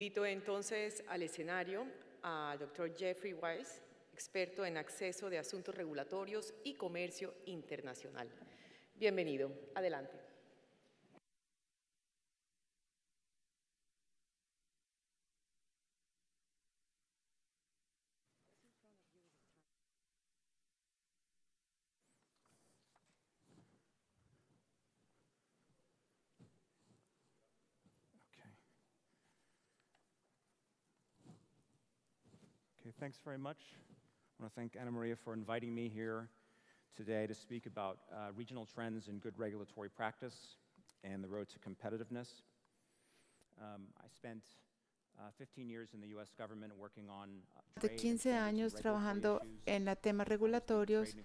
Invito entonces al escenario al doctor Jeffrey Weiss, experto en acceso de asuntos regulatorios y comercio internacional. Bienvenido, adelante. thanks very much. I want to thank Anna Maria for inviting me here today to speak about uh, regional trends in good regulatory practice and the road to competitiveness. Um, I spent uh, uh, de 15 años trabajando en la temas uh, regulatorios,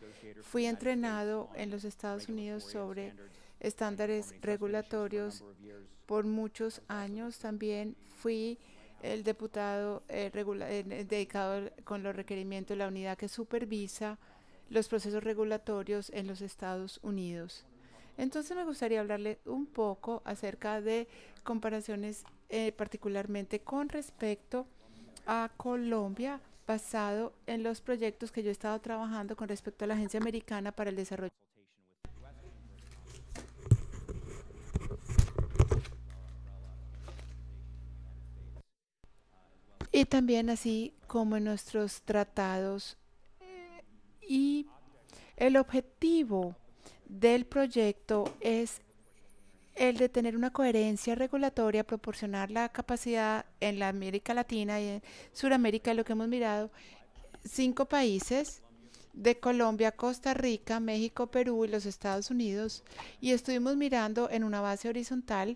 fui entrenado en los Estados Unidos sobre estándares regulatorios por muchos años. También fui el diputado eh, eh, dedicado con los requerimientos de la unidad que supervisa los procesos regulatorios en los Estados Unidos. Entonces me gustaría hablarle un poco acerca de comparaciones eh, particularmente con respecto a Colombia basado en los proyectos que yo he estado trabajando con respecto a la Agencia Americana para el Desarrollo. y también así como en nuestros tratados. Y el objetivo del proyecto es el de tener una coherencia regulatoria, proporcionar la capacidad en la América Latina y en Sudamérica, lo que hemos mirado, cinco países de Colombia, Costa Rica, México, Perú y los Estados Unidos, y estuvimos mirando en una base horizontal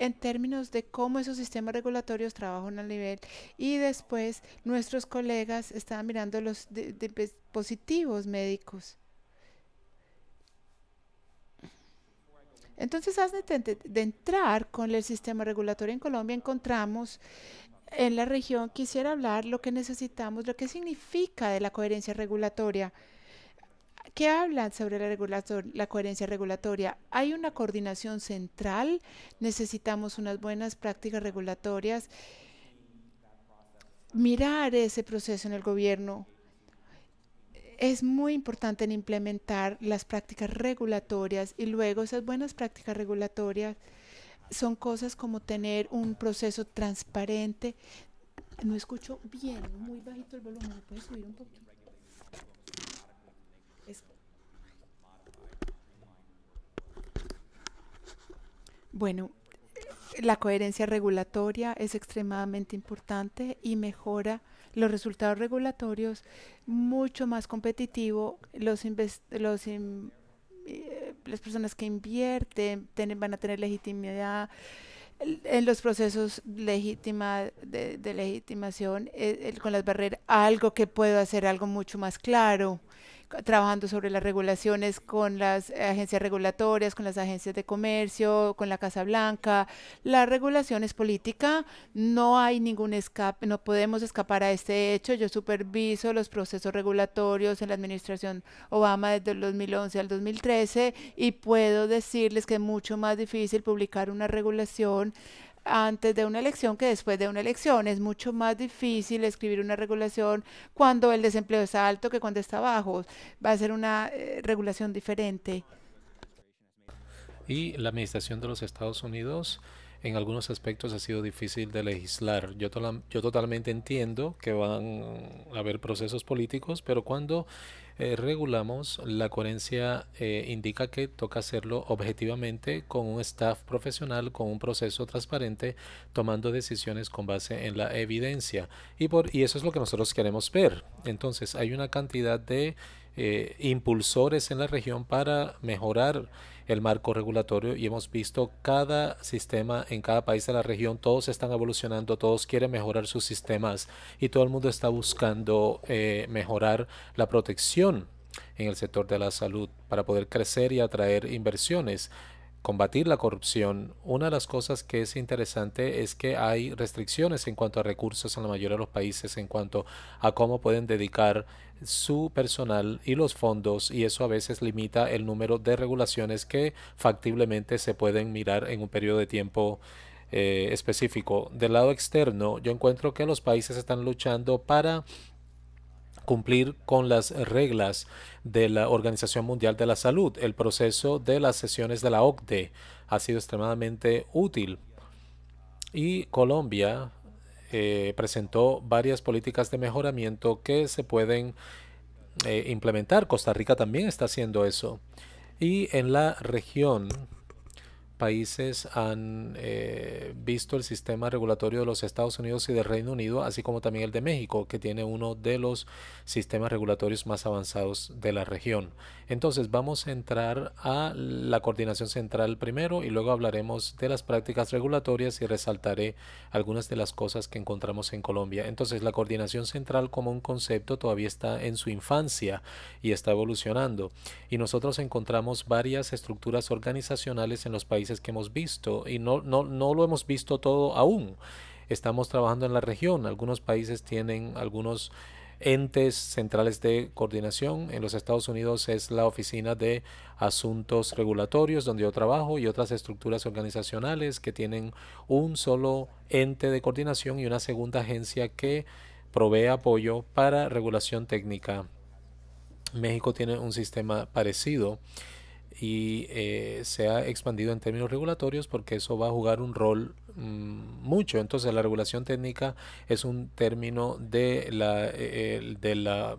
en términos de cómo esos sistemas regulatorios trabajan a nivel y después nuestros colegas estaban mirando los dispositivos pues, médicos. Entonces, antes de entrar con el sistema regulatorio en Colombia, encontramos en la región, quisiera hablar lo que necesitamos, lo que significa de la coherencia regulatoria. ¿Qué hablan sobre la, la, coherencia regulatoria. Hay una coordinación central, necesitamos unas buenas prácticas regulatorias, mirar ese proceso en el gobierno. Es muy importante en implementar las prácticas regulatorias y luego esas buenas prácticas regulatorias son cosas como tener un proceso transparente. No escucho bien, muy bajito el volumen, ¿me puedes subir un poquito? Bueno, la coherencia regulatoria es extremadamente importante y mejora los resultados regulatorios mucho más competitivo. Los, eh, las personas que invierten van a tener legitimidad en los procesos legítima de, legitimación eh, con las barreras, algo que puedo hacer, algo mucho más claro trabajando sobre las regulaciones con las agencias regulatorias, con las agencias de comercio, con la Casa Blanca. La regulación es política, no hay ningún escape, no podemos escapar a este hecho. Yo superviso los procesos regulatorios en la administración Obama desde el 2011 al 2013 y puedo decirles que es mucho más difícil publicar una regulación antes de una elección que después de una elección. Es mucho más difícil escribir una regulación cuando el desempleo está alto que cuando está bajo. Va a ser una eh, regulación diferente. Y la administración de los Estados Unidos en algunos aspectos ha sido difícil de legislar. Yo, yo totalmente entiendo que van a haber procesos políticos, pero cuando eh, regulamos, la coherencia eh, indica que toca hacerlo objetivamente con un staff profesional, con un proceso transparente, tomando decisiones con base en la evidencia. Y, por, y eso es lo que nosotros queremos ver. Entonces, hay una cantidad de eh, impulsores en la región para mejorar el marco regulatorio y hemos visto cada sistema en cada país de la región, todos están evolucionando, todos quieren mejorar sus sistemas y todo el mundo está buscando eh, mejorar la protección en el sector de la salud para poder crecer y atraer inversiones combatir la corrupción, una de las cosas que es interesante es que hay restricciones en cuanto a recursos en la mayoría de los países, en cuanto a cómo pueden dedicar su personal y los fondos, y eso a veces limita el número de regulaciones que factiblemente se pueden mirar en un periodo de tiempo eh, específico. Del lado externo, yo encuentro que los países están luchando para cumplir con las reglas de la Organización Mundial de la Salud. El proceso de las sesiones de la OCDE ha sido extremadamente útil y Colombia eh, presentó varias políticas de mejoramiento que se pueden eh, implementar. Costa Rica también está haciendo eso. Y en la región países han eh, visto el sistema regulatorio de los Estados Unidos y del Reino Unido, así como también el de México, que tiene uno de los sistemas regulatorios más avanzados de la región. Entonces vamos a entrar a la coordinación central primero y luego hablaremos de las prácticas regulatorias y resaltaré algunas de las cosas que encontramos en Colombia. Entonces la coordinación central como un concepto todavía está en su infancia y está evolucionando y nosotros encontramos varias estructuras organizacionales en los países que hemos visto y no, no, no lo hemos visto todo aún. Estamos trabajando en la región. Algunos países tienen algunos entes centrales de coordinación. En los Estados Unidos es la Oficina de Asuntos Regulatorios, donde yo trabajo, y otras estructuras organizacionales que tienen un solo ente de coordinación y una segunda agencia que provee apoyo para regulación técnica. México tiene un sistema parecido y eh, se ha expandido en términos regulatorios porque eso va a jugar un rol mm, mucho. Entonces la regulación técnica es un término de la, eh, de la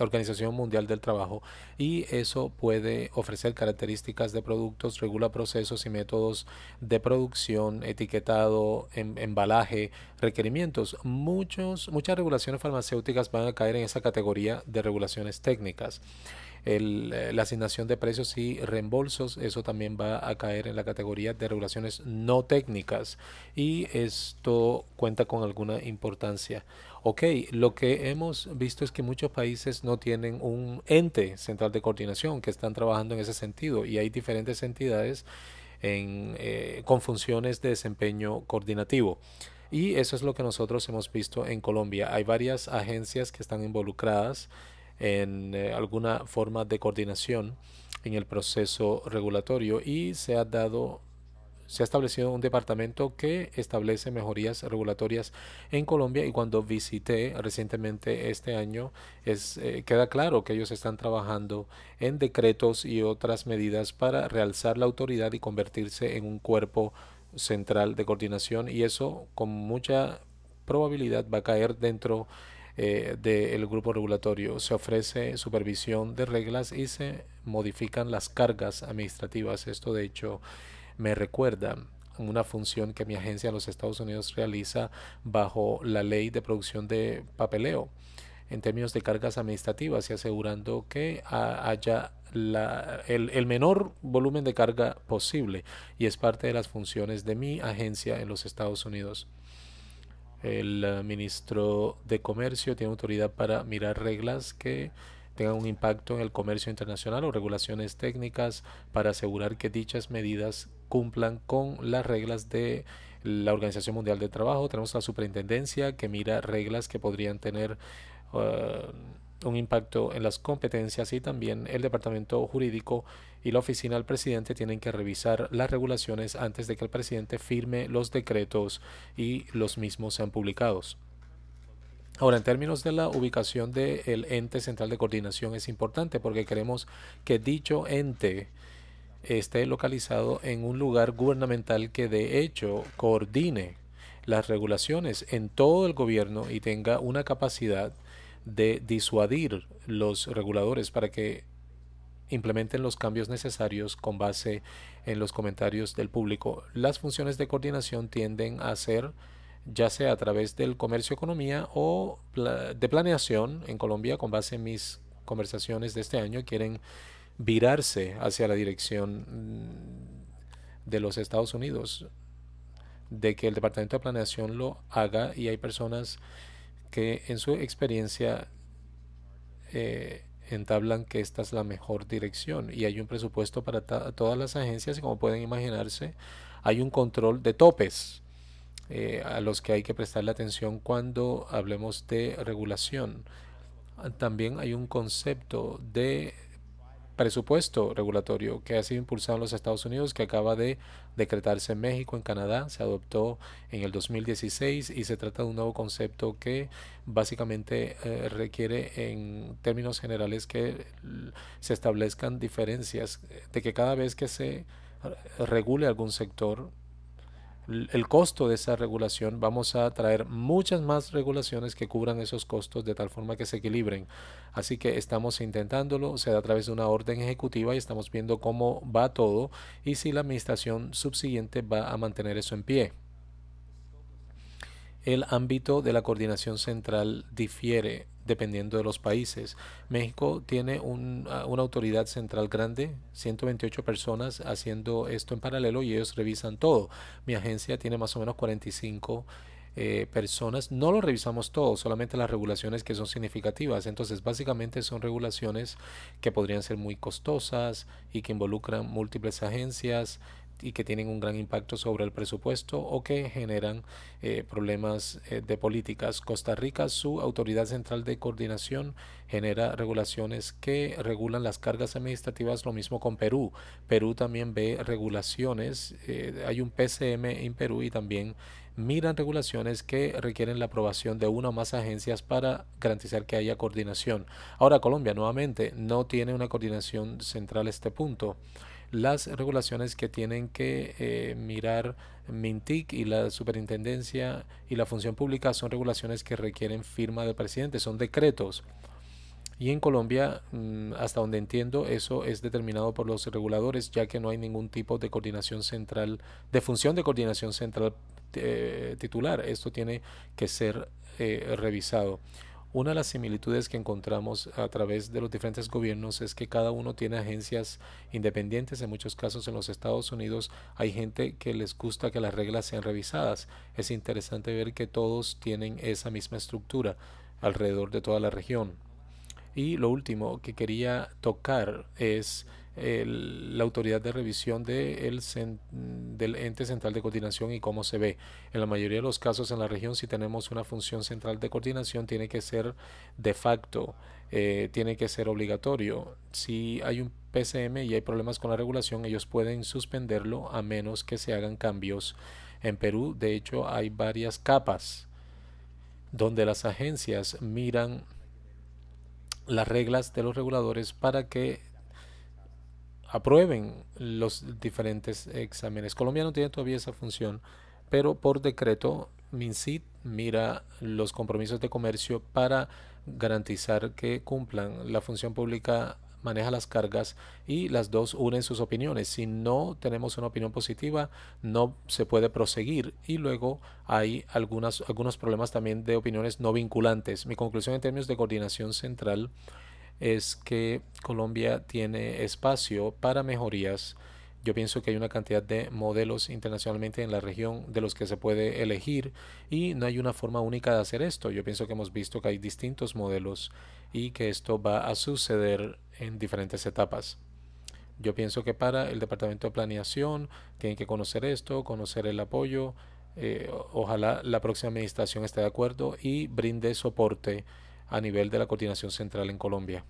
Organización Mundial del Trabajo y eso puede ofrecer características de productos, regula procesos y métodos de producción, etiquetado, em, embalaje, requerimientos. Muchos, muchas regulaciones farmacéuticas van a caer en esa categoría de regulaciones técnicas el, eh, la asignación de precios y reembolsos, eso también va a caer en la categoría de regulaciones no técnicas y esto cuenta con alguna importancia. Ok, lo que hemos visto es que muchos países no tienen un ente central de coordinación que están trabajando en ese sentido y hay diferentes entidades eh, con funciones de desempeño coordinativo. Y eso es lo que nosotros hemos visto en Colombia. Hay varias agencias que están involucradas en eh, alguna forma de coordinación en el proceso regulatorio y se ha dado se ha establecido un departamento que establece mejorías regulatorias en Colombia y cuando visité recientemente este año es, eh, queda claro que ellos están trabajando en decretos y otras medidas para realzar la autoridad y convertirse en un cuerpo central de coordinación y eso con mucha probabilidad va a caer dentro de eh, del grupo regulatorio. Se ofrece supervisión de reglas y se modifican las cargas administrativas. Esto de hecho me recuerda una función que mi agencia en los Estados Unidos realiza bajo la ley de producción de papeleo en términos de cargas administrativas y asegurando que haya el, menor volumen de carga posible y es parte de las funciones de mi agencia en los Estados Unidos. El eh, ministro de Comercio tiene autoridad para mirar reglas que tengan un impacto en el comercio internacional o regulaciones técnicas para asegurar que dichas medidas cumplan con las reglas de la Organización Mundial del Trabajo. Tenemos la superintendencia que mira reglas que podrían tener eh, un impacto en las competencias y también el departamento jurídico y la oficina del presidente tienen que revisar las regulaciones antes de que el presidente firme los decretos y los mismos sean publicados. Ahora, en términos de la ubicación del ente central de coordinación es importante porque queremos que dicho ente esté localizado en un lugar gubernamental que de hecho coordine las regulaciones en todo el gobierno y tenga una capacidad de disuadir los reguladores para que implementen los cambios necesarios con base en los comentarios del público. Las funciones de coordinación tienden a ser ya sea a través del comercio economía o de planeación en Colombia con base en mis conversaciones de este año quieren virarse hacia la dirección mm, de los Estados Unidos de que el departamento de planeación lo haga y hay personas que en su experiencia eh, entablan que esta es la mejor dirección y hay un presupuesto para todas las agencias y como pueden imaginarse hay un control de topes eh, a los que hay que prestarle atención cuando hablemos de regulación. También hay un concepto de presupuesto regulatorio que ha sido impulsado en los Estados Unidos, que acaba de decretarse en México, en Canadá, se adoptó en el 2016 y se trata de un nuevo concepto que básicamente eh, requiere en términos generales que se establezcan diferencias, eh, de que cada vez que se eh, regule algún sector, el costo de esa regulación, vamos a traer muchas más regulaciones que cubran esos costos de tal forma que se equilibren. Así que estamos intentándolo, se da a través de una orden ejecutiva y estamos viendo cómo va todo y si la administración subsiguiente va a mantener eso en pie. El ámbito de la coordinación central difiere dependiendo de los países. México tiene un, ah, una autoridad central grande, 128 personas haciendo esto en paralelo y ellos revisan todo. Mi agencia tiene más o menos 45 eh, personas. No lo revisamos todo, solamente las regulaciones que son significativas. Entonces, básicamente son regulaciones que podrían ser muy costosas y que involucran múltiples agencias y que tienen un gran impacto sobre el presupuesto o que generan eh, problemas eh, de políticas. Costa Rica, su autoridad central de coordinación, genera regulaciones que regulan las cargas administrativas, lo mismo con Perú. Perú también ve regulaciones, eh, hay un PCM en Perú y también miran regulaciones que requieren la aprobación de una o más agencias para garantizar que haya coordinación. Ahora Colombia nuevamente no tiene una coordinación central este punto las regulaciones que tienen que eh, mirar MINTIC y la superintendencia y la función pública son regulaciones que requieren firma del presidente, son decretos. Y en Colombia, mm, hasta donde entiendo, eso es determinado por los reguladores, ya que no hay ningún tipo de coordinación central, de función de coordinación central eh, titular. Esto tiene que ser eh, revisado. Una de las similitudes que encontramos a través de los diferentes gobiernos es que cada uno tiene agencias independientes. En muchos casos en los Estados Unidos hay gente que les gusta que las reglas sean revisadas. Es interesante ver que todos tienen esa misma estructura alrededor de toda la región. Y lo último que quería tocar es la autoridad de revisión del ente central de coordinación y cómo se ve. En la mayoría de los casos en la región, si tenemos una función central de coordinación, tiene que ser de facto, eh, tiene que ser obligatorio. Si hay un PCM y hay problemas con la regulación, ellos pueden suspenderlo a menos que se hagan cambios. En Perú, de hecho, hay varias capas donde las agencias miran las reglas de los reguladores para que aprueben los diferentes exámenes. Colombia no tiene todavía esa función, pero por decreto MINCIT mira los compromisos de comercio para garantizar que cumplan. La función pública maneja las cargas y las dos unen sus opiniones. Si no tenemos una opinión positiva, no se puede proseguir. Y luego hay algunas, algunos problemas también de opiniones no vinculantes. Mi conclusión en términos de coordinación central es que Colombia tiene espacio para mejorías. Yo pienso que hay una cantidad de modelos internacionalmente en la región de los que se puede elegir y no hay una forma única de hacer esto. Yo pienso que hemos visto que hay distintos modelos y que esto va a suceder en diferentes etapas. Yo pienso que para el Departamento de Planeación tienen que conocer esto, conocer el apoyo. Eh, ojalá la próxima administración esté de acuerdo y brinde soporte a nivel de la coordinación central en Colombia.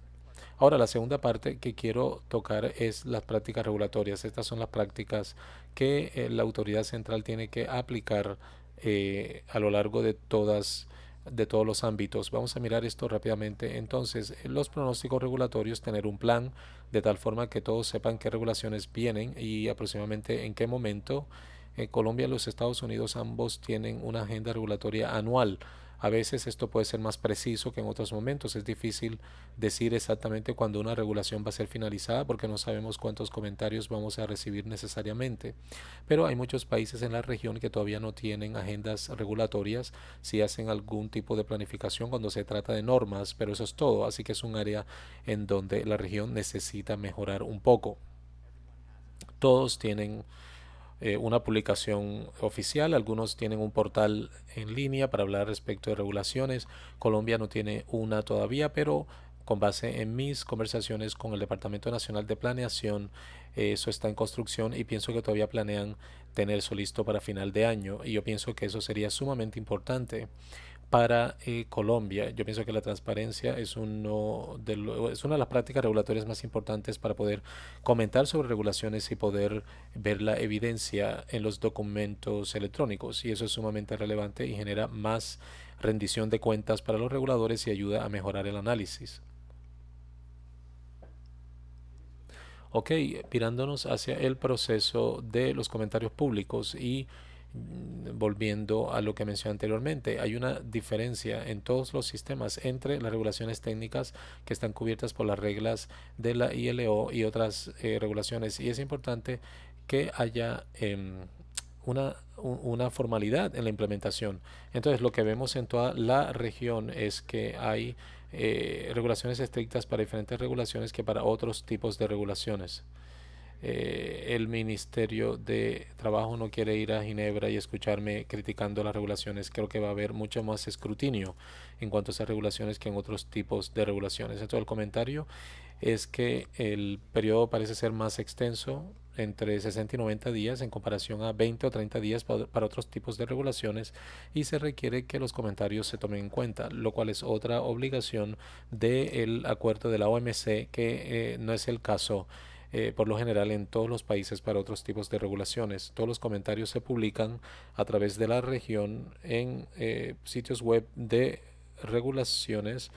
Ahora, la segunda parte que quiero tocar es las prácticas regulatorias. Estas son las prácticas que eh, la autoridad central tiene que aplicar eh, a lo largo de todas de todos los ámbitos. Vamos a mirar esto rápidamente. Entonces, los pronósticos regulatorios, tener un plan de tal forma que todos sepan qué regulaciones vienen y aproximadamente en qué momento. En eh, Colombia y los Estados Unidos ambos tienen una agenda regulatoria anual a veces esto puede ser más preciso que en otros momentos. Es difícil decir exactamente cuándo una regulación va a ser finalizada porque no sabemos cuántos comentarios vamos a recibir necesariamente. Pero hay muchos países en la región que todavía no tienen agendas regulatorias, si hacen algún tipo de planificación cuando se trata de normas, pero eso es todo. Así que es un área en donde la región necesita mejorar un poco. Todos tienen eh, una publicación oficial, algunos tienen un portal en línea para hablar respecto de regulaciones. Colombia no tiene una todavía, pero con base en mis conversaciones con el Departamento Nacional de Planeación, eh, eso está en construcción y pienso que todavía planean tener eso listo para final de año y yo pienso que eso sería sumamente importante para eh, Colombia. Yo pienso que la transparencia es, uno de es una de las prácticas regulatorias más importantes para poder comentar sobre regulaciones y poder ver la evidencia en los documentos electrónicos. Y eso es sumamente relevante y genera más rendición de cuentas para los reguladores y ayuda a mejorar el análisis. Ok, mirándonos hacia el proceso de los comentarios públicos y Mm, volviendo a lo que mencioné anteriormente, hay una diferencia en todos los sistemas entre las regulaciones técnicas que están cubiertas por las reglas de la ILO y otras eh, regulaciones. Y es importante que haya em, una, una formalidad en la implementación. Entonces, lo que vemos en toda la región es que hay eh, regulaciones estrictas para diferentes regulaciones que para otros tipos de regulaciones. Eh, el Ministerio de Trabajo no quiere ir a Ginebra y escucharme criticando las regulaciones, creo que va a haber mucho más escrutinio en cuanto a esas regulaciones que en otros tipos de regulaciones. Entonces el comentario es que el periodo parece ser más extenso, entre 60 y 90 días en comparación a 20 o 30 días para otros tipos de regulaciones y se requiere que los comentarios se tomen en cuenta, lo cual es otra obligación del acuerdo de la OMC que eh, no es el caso eh, por lo general en todos los países para otros tipos de regulaciones. Todos los comentarios se publican a través de la región en eh, sitios web de regulaciones,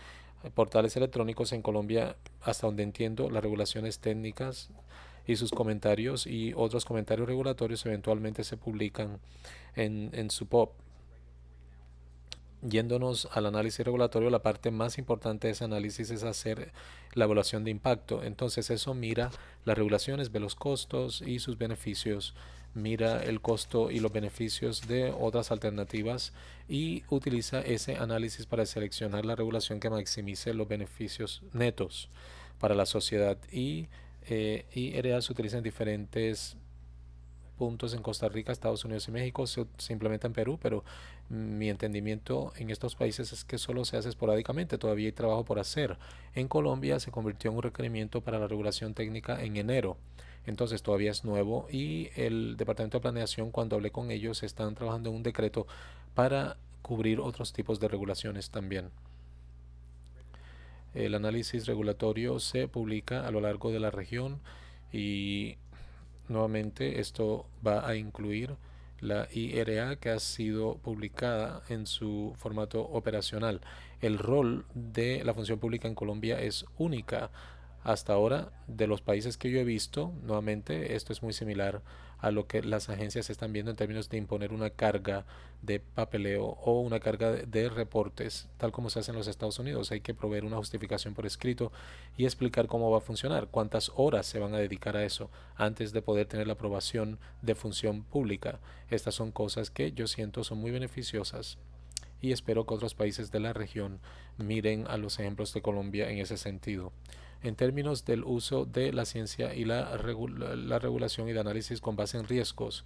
portales electrónicos en Colombia, hasta donde entiendo las regulaciones técnicas y sus comentarios y otros comentarios regulatorios eventualmente se publican en, en su pop yéndonos al análisis regulatorio, la parte más importante de ese análisis es hacer la evaluación de impacto. Entonces eso mira las regulaciones, ve los costos y sus beneficios, mira el costo y los beneficios de otras alternativas y utiliza ese análisis para seleccionar la regulación que maximice los beneficios netos para la sociedad. Y, eh, y se utilizan diferentes puntos en Costa Rica, Estados Unidos y México, se, implementan en Perú, pero mi entendimiento en estos países es que solo se hace esporádicamente, todavía hay trabajo por hacer. En Colombia se convirtió en un requerimiento para la regulación técnica en enero, entonces todavía es nuevo y el Departamento de Planeación cuando hablé con ellos están trabajando en un decreto para cubrir otros tipos de regulaciones también. El análisis regulatorio se publica a lo largo de la región y Nuevamente, esto va a incluir la IRA que ha sido publicada en su formato operacional. El rol de la función pública en Colombia es única. Hasta ahora, de los países que yo he visto, nuevamente, esto es muy similar a lo que las agencias están viendo en términos de imponer una carga de papeleo o una carga de reportes, tal como se hace en los Estados Unidos. Hay que proveer una justificación por escrito y explicar cómo va a funcionar, cuántas horas se van a dedicar a eso antes de poder tener la aprobación de función pública. Estas son cosas que yo siento son muy beneficiosas y espero que otros países de la región miren a los ejemplos de Colombia en ese sentido en términos del uso de la ciencia y la, regulación y de análisis con base en riesgos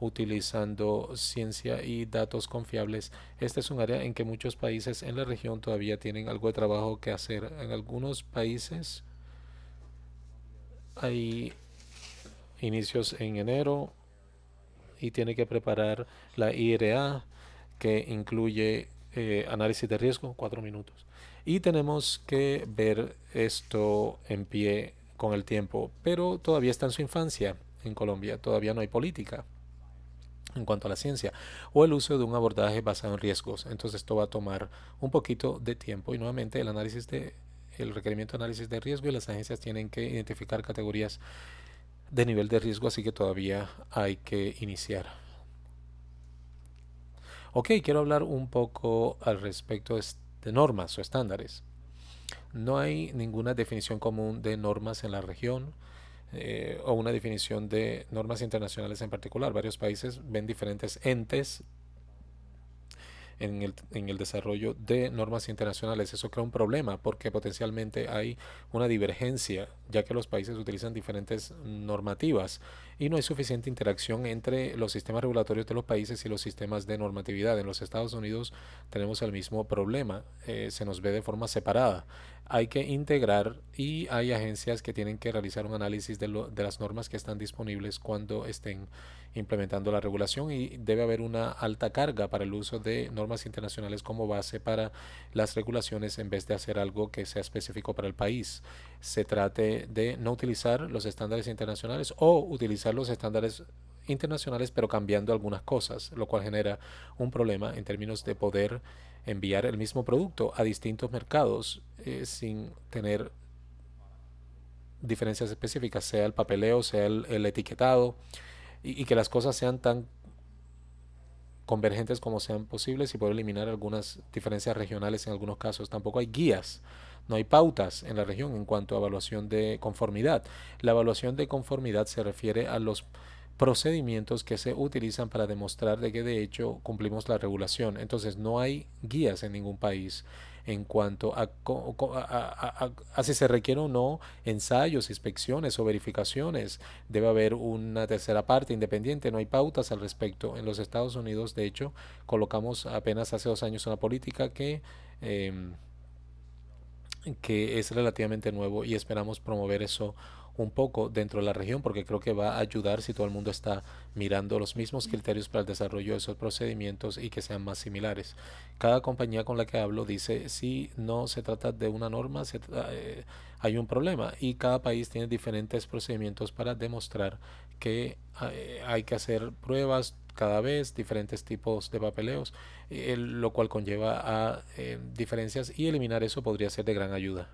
utilizando ciencia y datos confiables. Este es un área en que muchos países en la región todavía tienen algo de trabajo que hacer. En algunos países hay inicios en enero y tiene que preparar la IRA que incluye eh, análisis de riesgo, cuatro minutos y tenemos que ver esto en pie con el tiempo, pero todavía está en su infancia en Colombia, todavía no hay política en cuanto a la ciencia, o el uso de un abordaje basado en riesgos. Entonces esto va a tomar un poquito de tiempo y nuevamente el análisis de el requerimiento de análisis de riesgo y las agencias tienen que identificar categorías de nivel de riesgo, así que todavía hay que iniciar. Ok, quiero hablar un poco al respecto de de normas o estándares. No hay ninguna definición común de normas en la región eh, o una definición de normas internacionales en particular. Varios países ven diferentes entes en el, en el, desarrollo de normas internacionales. Eso crea un problema porque potencialmente hay una divergencia, ya que los países utilizan diferentes normativas y no hay suficiente interacción entre los sistemas regulatorios de los países y los sistemas de normatividad. En los Estados Unidos tenemos el mismo problema, eh, se nos ve de forma separada. Hay que integrar y hay agencias que tienen que realizar un análisis de, de las normas que están disponibles cuando estén implementando la regulación y debe haber una alta carga para el uso de normas internacionales como base para las regulaciones en vez de hacer algo que sea específico para el país. Se trate de no utilizar los estándares internacionales o utilizar los estándares internacionales pero cambiando algunas cosas, lo cual genera un problema en términos de poder enviar el mismo producto a distintos mercados eh, sin tener diferencias específicas, sea el papeleo, sea el, etiquetado, y, y, que las cosas sean tan convergentes como sean posibles y poder eliminar algunas diferencias regionales en algunos casos. Tampoco hay guías no hay pautas en la región en cuanto a evaluación de conformidad. La evaluación de conformidad se refiere a los procedimientos que se utilizan para demostrar de que de hecho cumplimos la regulación. Entonces no hay guías en ningún país en cuanto a, si se requieren o no ensayos, inspecciones o verificaciones. Debe haber una tercera parte independiente, no hay pautas al respecto. En los Estados Unidos, de hecho, colocamos apenas hace dos años una política que... Em, que es relativamente nuevo y esperamos promover eso un poco dentro de la región porque creo que va a ayudar si todo el mundo está mirando los mismos criterios para el desarrollo de esos procedimientos y que sean más similares. Cada compañía con la que hablo dice si no se trata de una norma, eh, hay un problema y cada país tiene diferentes procedimientos para demostrar que eh, hay que hacer pruebas, cada vez, diferentes tipos de papeleos, eh, lo cual conlleva a eh, diferencias y eliminar eso podría ser de gran ayuda.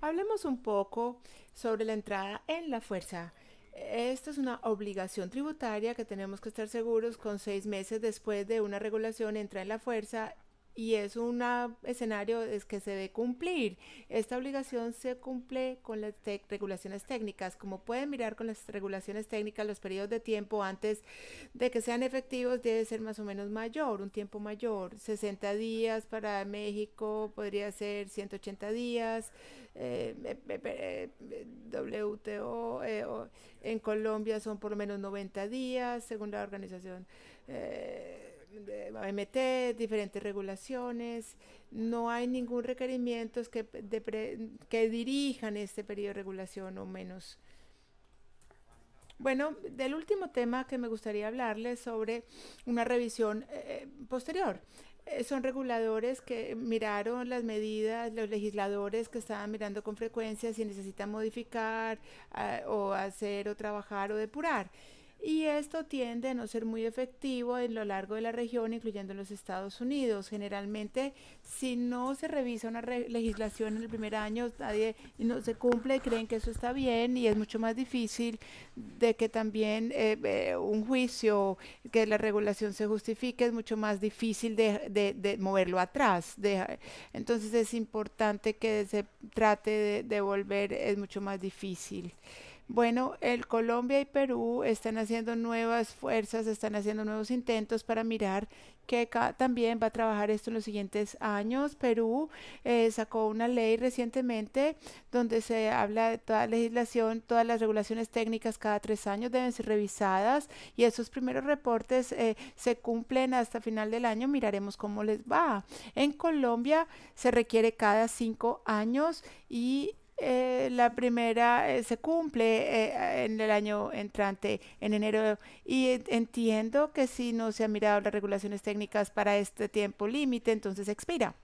Hablemos un poco sobre la entrada en la fuerza. Esta es una obligación tributaria que tenemos que estar seguros con seis meses después de una regulación entra en la fuerza y es un escenario es que se debe cumplir. Esta obligación se cumple con las regulaciones técnicas. Como pueden mirar con las regulaciones técnicas, los periodos de tiempo antes de que sean efectivos debe ser más o menos mayor, un tiempo mayor. 60 días para México, podría ser 180 días, eh, eh, eh, WTO, en Colombia son por lo menos 90 días, según la organización. Eh, MT, diferentes regulaciones, no hay ningún requerimiento que, que dirijan este periodo de regulación o menos. Bueno, del último tema que me gustaría hablarles sobre una revisión eh, eh, posterior. son reguladores que miraron las medidas, los legisladores que estaban mirando con frecuencia si necesitan modificar ah, o hacer o trabajar o depurar y esto tiende a no ser muy efectivo en lo largo de la región, incluyendo los Estados Unidos. Generalmente, si no se revisa una legislación en el primer año, nadie no se cumple, creen que eso está bien y es mucho más difícil de que también eh, eh, un juicio, que la regulación se justifique, es mucho más difícil de, moverlo atrás. entonces es importante que se trate de, de volver, es mucho más difícil. Bueno, el Colombia y Perú están haciendo nuevas fuerzas, están haciendo nuevos intentos para mirar que también va a trabajar esto en los siguientes años. Perú eh, sacó una ley recientemente donde se habla de toda legislación, todas las regulaciones técnicas cada tres años deben ser revisadas y esos primeros reportes eh, se cumplen hasta final del año. Miraremos cómo les va. En Colombia se requiere cada cinco años y eh, la primera eh, se cumple eh, en el año entrante, en enero, y entiendo que si no se han mirado las regulaciones técnicas para este tiempo límite, entonces expira.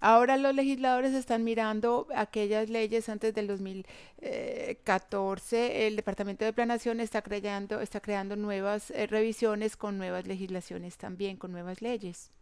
Ahora los legisladores están mirando aquellas leyes antes del 2014. El Departamento de Planación está creando, está creando nuevas revisiones con nuevas legislaciones también, con nuevas leyes.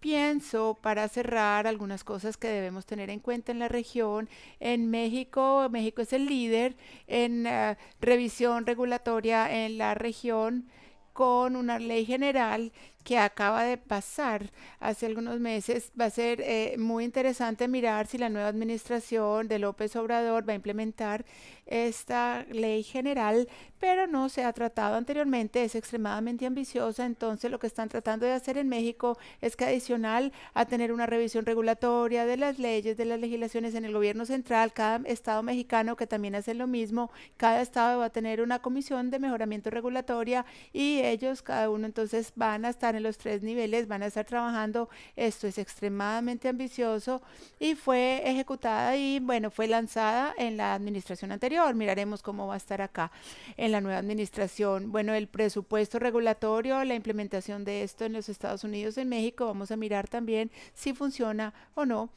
Pienso, para cerrar, algunas cosas que debemos tener en cuenta en la región. En México, México es el líder en ah, revisión regulatoria en la región con una ley general que acaba de pasar hace algunos meses. Va a ser eh, muy interesante mirar si la nueva administración de López Obrador va a implementar esta ley general, pero no se ha tratado anteriormente, es extremadamente ambiciosa, entonces lo que están tratando de hacer en México es que adicional a tener una revisión regulatoria de las leyes, de las legislaciones en el gobierno central, cada estado mexicano que también hace lo mismo, cada estado va a tener una comisión de mejoramiento regulatoria y ellos cada uno entonces van a estar en los tres niveles, van a estar trabajando. Esto es extremadamente ambicioso y fue ejecutada y, bueno, fue lanzada en la administración anterior. Miraremos cómo va a estar acá en la nueva administración. Bueno, el presupuesto regulatorio, la implementación de esto en los Estados Unidos, en México, vamos a mirar también si funciona o no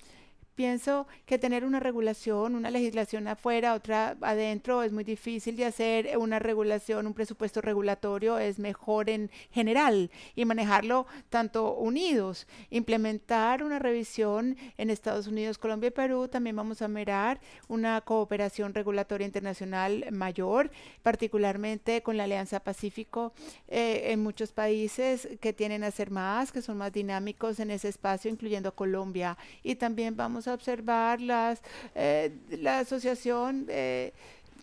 pienso que tener una regulación, una legislación afuera, otra adentro, es muy difícil de hacer. Eh, una regulación, un presupuesto regulatorio es mejor en general y manejarlo tanto unidos. Implementar una revisión en Estados Unidos, Colombia y Perú, también vamos a mirar una cooperación regulatoria internacional mayor, particularmente con la Alianza Pacífico eh, en muchos países que tienen a hacer más, que son más dinámicos en ese espacio, incluyendo Colombia. Y también vamos observar las, eh, la asociación eh,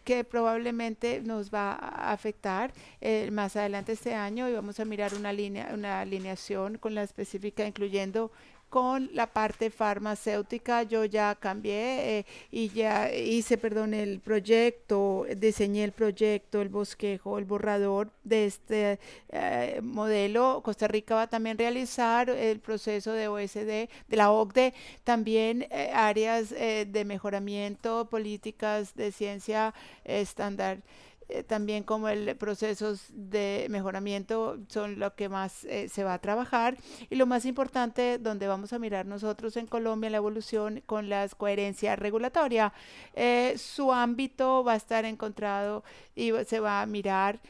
que probablemente nos va a afectar eh, más adelante este año y vamos a mirar una línea, una alineación con la específica incluyendo con la parte farmacéutica. Yo ya cambié eh, y ya hice, perdón, el proyecto, diseñé el proyecto, el bosquejo, el borrador de este eh, modelo. Costa Rica va también a realizar el proceso de OSD, de la OCDE, también eh, áreas de mejoramiento, políticas de ciencia estándar eh, también como el procesos de mejoramiento son lo que más eh, se va a trabajar y lo más importante donde vamos a mirar nosotros en Colombia la evolución con las coherencia regulatoria eh, su ámbito va a estar encontrado y se va a mirar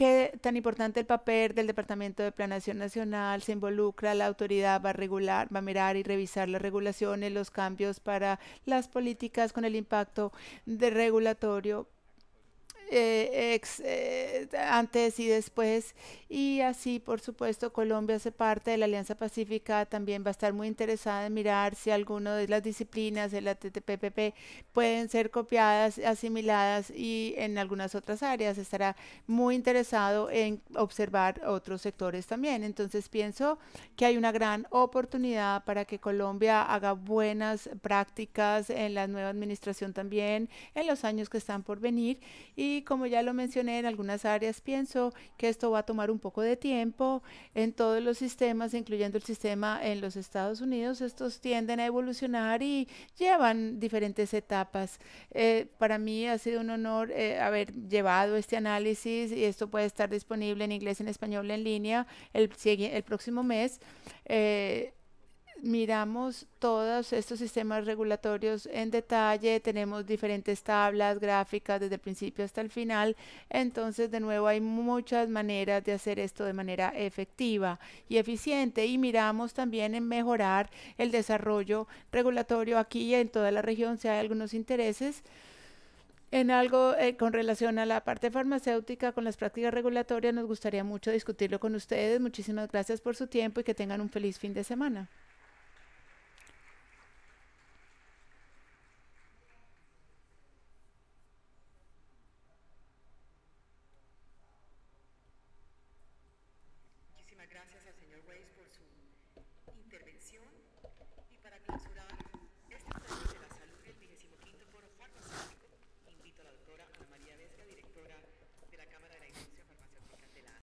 qué tan importante el papel del Departamento de Planación Nacional se involucra, la autoridad va a regular, va a mirar y revisar las regulaciones, los cambios para las políticas con el impacto regulatorio eh, eh, antes y después. Y así, por supuesto, Colombia hace parte de la Alianza Pacífica, también va a estar muy interesada en mirar si alguna de las disciplinas de la TTPPP pueden ser copiadas, asimiladas y en algunas otras áreas. Estará muy interesado en observar otros sectores también. Entonces, pienso que hay una gran oportunidad para que Colombia haga buenas prácticas en la nueva administración también, en los años que están por venir y y como ya lo mencioné, en algunas áreas pienso que esto va a tomar un poco de tiempo. En todos los sistemas, incluyendo el sistema en los Estados Unidos, estos tienden a evolucionar y llevan diferentes etapas. Eh, para mí ha sido un honor eh, haber llevado este análisis y esto puede estar disponible en inglés, en español, en línea el, el próximo mes. Eh, miramos todos estos sistemas regulatorios en detalle, tenemos diferentes tablas, gráficas desde el principio hasta el final, entonces de nuevo hay muchas maneras de hacer esto de manera efectiva y eficiente y miramos también en mejorar el desarrollo regulatorio aquí y en toda la región si hay algunos intereses en algo eh, con relación a la parte farmacéutica, con las prácticas regulatorias, nos gustaría mucho discutirlo con ustedes. Muchísimas gracias por su tiempo y que tengan un feliz fin de semana.